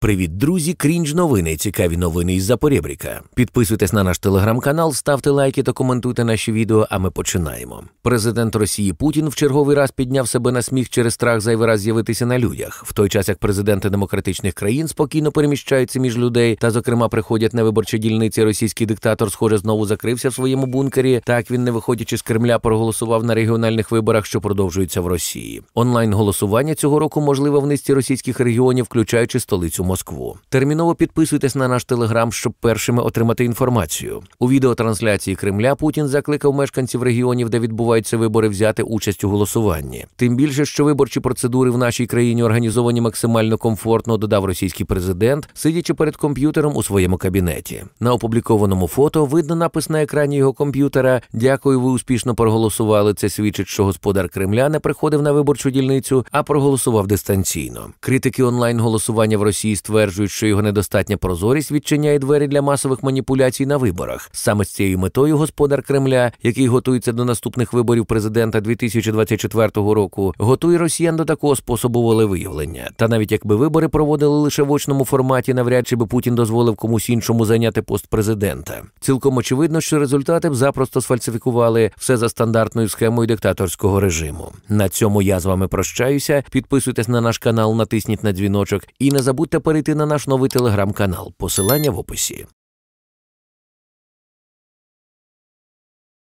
Привіт, друзі! Крінж новини. Цікаві новини із Запорєбріка. Підписуйтесь на наш телеграм-канал, ставте лайки та коментуйте наші відео. А ми починаємо. Президент Росії Путін в черговий раз підняв себе на сміх через страх зайвий раз з'явитися на людях, в той час як президенти демократичних країн спокійно переміщаються між людей та, зокрема, приходять на виборчі дільниці. Російський диктатор, схоже, знову закрився в своєму бункері. Так він, не виходячи з Кремля, проголосував на регіональних виборах, що продовжуються в Росії. Онлайн голосування цього року можливе в низці російських регіонів, включаючи столицю. Москву. Терміново підписуйтесь на наш телеграм, щоб першими отримати інформацію. У відеотрансляції Кремля Путін закликав мешканців регіонів, де відбуваються вибори, взяти участь у голосуванні. Тим більше, що виборчі процедури в нашій країні організовані максимально комфортно, додав російський президент, сидячи перед комп'ютером у своєму кабінеті. На опублікованому фото видно напис на екрані його комп'ютера. Дякую, ви успішно проголосували. Це свідчить, що господар Кремля не приходив на виборчу дільницю, а проголосував дистанційно. Критики онлайн голосування в Росії стверджують, що його недостатня прозорість відчиняє двері для масових маніпуляцій на виборах. Саме з цією метою господар Кремля, який готується до наступних виборів президента 2024 року, готує росіян до такого способу волевиявлення. Та навіть якби вибори проводили лише в очному форматі, навряд чи би Путін дозволив комусь іншому зайняти пост президента. Цілком очевидно, що результати б запросто сфальсифікували все за стандартною схемою диктаторського режиму. На цьому я з вами прощаюся. Підписуйтесь на наш канал, натисніть на дзвіночок і не забудьте перейти на наш новий телеграм-канал, посилання в описі.